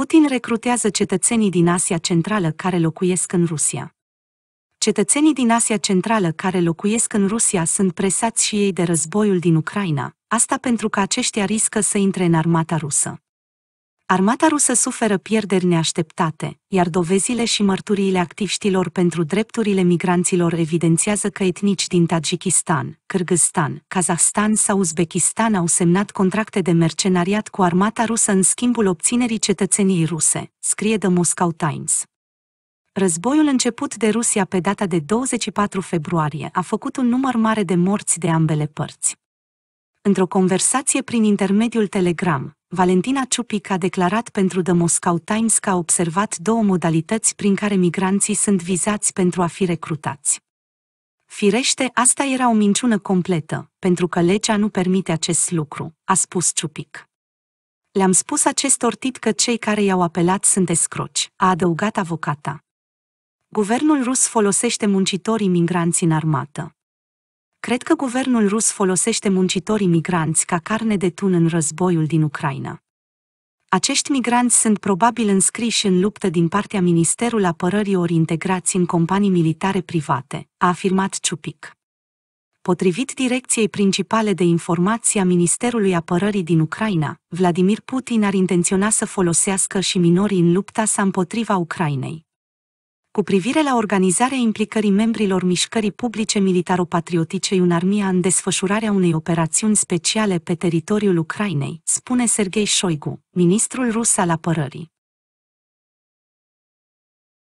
Putin recrutează cetățenii din Asia Centrală care locuiesc în Rusia. Cetățenii din Asia Centrală care locuiesc în Rusia sunt presați și ei de războiul din Ucraina, asta pentru că aceștia riscă să intre în armata rusă. Armata rusă suferă pierderi neașteptate, iar dovezile și mărturiile activiștilor pentru drepturile migranților evidențiază că etnici din Tajikistan, Kyrgyzstan, Kazahstan sau Uzbekistan au semnat contracte de mercenariat cu armata rusă în schimbul obținerii cetățeniei ruse, scrie The Moscow Times. Războiul început de Rusia pe data de 24 februarie a făcut un număr mare de morți de ambele părți. Într-o conversație prin intermediul Telegram, Valentina Ciupic a declarat pentru The Moscow Times că a observat două modalități prin care migranții sunt vizați pentru a fi recrutați. Firește, asta era o minciună completă, pentru că legea nu permite acest lucru, a spus Ciupic. Le-am spus acestor tip că cei care i-au apelat sunt escroci, a adăugat avocata. Guvernul rus folosește muncitorii migranți în armată, Cred că guvernul rus folosește muncitorii migranți ca carne de tun în războiul din Ucraina. Acești migranți sunt probabil înscriși în luptă din partea Ministerul Apărării ori integrați în companii militare private, a afirmat Ciupic. Potrivit direcției principale de informații a Ministerului Apărării din Ucraina, Vladimir Putin ar intenționa să folosească și minorii în lupta sa împotriva Ucrainei, cu privire la organizarea implicării membrilor mișcării publice militaro-patriotice Iunarmia în desfășurarea unei operațiuni speciale pe teritoriul Ucrainei, spune Sergei Șoigu, ministrul rus al apărării.